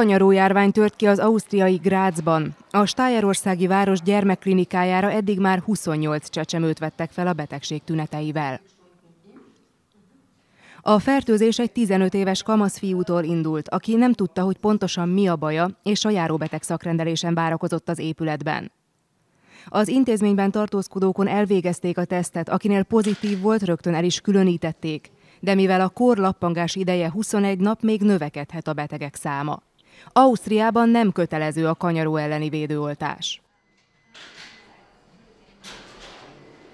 Kanyaró járvány tört ki az ausztriai Grácsban. A Stájerországi város gyermekklinikájára eddig már 28 csecsemőt vettek fel a betegség tüneteivel. A fertőzés egy 15 éves kamasz fiútól indult, aki nem tudta, hogy pontosan mi a baja, és a járóbeteg szakrendelésen várakozott az épületben. Az intézményben tartózkodókon elvégezték a tesztet, akinél pozitív volt, rögtön el is különítették. De mivel a kor lappangás ideje 21 nap, még növekedhet a betegek száma. Ausztriában nem kötelező a kanyaró elleni védőoltás.